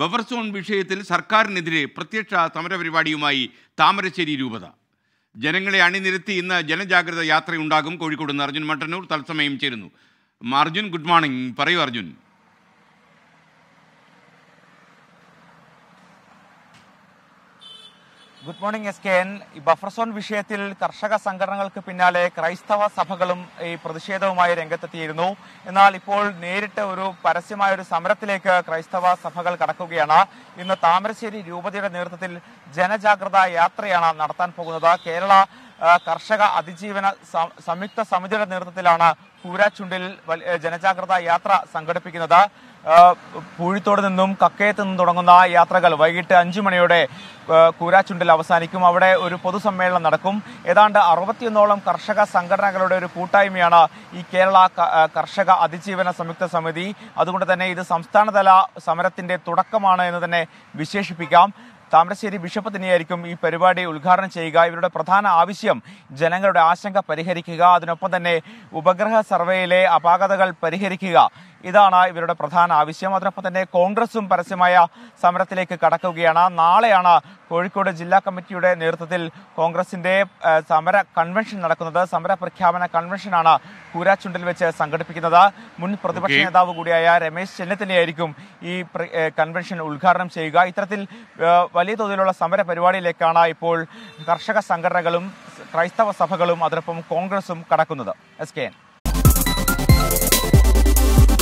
buffer zone വിഷയത്തിൽ സർക്കാരിനെതിരെ പ്രത്യക്ഷ സമരപരിപാടിയുമായി താമരശ്ശേരി രൂപത ജനങ്ങളെ അണിനിരത്തി ഇന്ന് ജനജാഗ്രത യാത്രയുണ്ടാകും കോഴിക്കോട് നിന്ന് അർജുൻ മട്ടന്നൂർ തത്സമയം ചേരുന്നു അർജുൻ ഗുഡ് മോർണിംഗ് പറയൂ Arjun good morning S K N buffer zone വിഷയത്തിൽ കർഷക സംഘടനകൾക്ക് പിന്നാലെ ക്രൈസ്തവ സഭകളും ഈ പ്രതിഷേധവുമായി രംഗത്തെത്തിയിരുന്നു എന്നാൽ ഇപ്പോൾ നേരിട്ട് ഒരു പരസ്യമായ ഒരു സമരത്തിലേക്ക് ക്രൈസ്തവ സഭകൾ കടക്കുകയാണ് ഇന്ന് താമരശ്ശേരി രൂപതയുടെ നേതൃത്വത്തിൽ ജനജാഗ്രത യാത്രയാണ് നടത്താൻ പോകുന്നത് കേരള കർഷക അതിജീവന സംയുക്ത സമിതിയുടെ നേതൃത്വത്തിലാണ് കൂരാച്ചുണ്ടിൽ ജനജാഗ്രത യാത്ര സംഘടിപ്പിക്കുന്നത് പൂഴിത്തോട് നിന്നും കക്കയത്ത് നിന്നും തുടങ്ങുന്ന യാത്രകൾ വൈകിട്ട് അഞ്ചു മണിയോടെ കൂരാച്ചുണ്ടിൽ അവസാനിക്കും അവിടെ ഒരു പൊതുസമ്മേളനം നടക്കും ഏതാണ്ട് അറുപത്തിയൊന്നോളം കർഷക സംഘടനകളുടെ ഒരു കൂട്ടായ്മയാണ് ഈ കേരള കർഷക അതിജീവന സംയുക്ത സമിതി അതുകൊണ്ട് തന്നെ ഇത് സംസ്ഥാനതല സമരത്തിന്റെ തുടക്കമാണ് എന്ന് തന്നെ വിശേഷിപ്പിക്കാം താമരശ്ശേരി ബിഷപ്പ് തന്നെയായിരിക്കും ഈ പരിപാടി ഉദ്ഘാടനം ചെയ്യുക ഇവരുടെ പ്രധാന ആവശ്യം ജനങ്ങളുടെ ആശങ്ക പരിഹരിക്കുക അതിനൊപ്പം തന്നെ ഉപഗ്രഹ സർവേയിലെ അപാകതകൾ പരിഹരിക്കുക ഇതാണ് ഇവരുടെ പ്രധാന ആവശ്യം അതിനൊപ്പം തന്നെ കോൺഗ്രസും പരസ്യമായ സമരത്തിലേക്ക് കടക്കുകയാണ് നാളെയാണ് കോഴിക്കോട് ജില്ലാ കമ്മിറ്റിയുടെ നേതൃത്വത്തിൽ കോൺഗ്രസിന്റെ സമര കൺവെൻഷൻ നടക്കുന്നത് സമര പ്രഖ്യാപന കൺവെൻഷനാണ് കൂരാച്ചുണ്ടിൽ വെച്ച് സംഘടിപ്പിക്കുന്നത് മുൻ പ്രതിപക്ഷ നേതാവ് കൂടിയായ രമേശ് ചെന്നിത്തലയായിരിക്കും ഈ കൺവെൻഷൻ ഉദ്ഘാടനം ചെയ്യുക ഇത്തരത്തിൽ വലിയ തോതിലുള്ള സമര പരിപാടിയിലേക്കാണ് ഇപ്പോൾ കർഷക സംഘടനകളും ക്രൈസ്തവ സഭകളും അതിനൊപ്പം കോൺഗ്രസും കടക്കുന്നത് എസ് കെ എൻ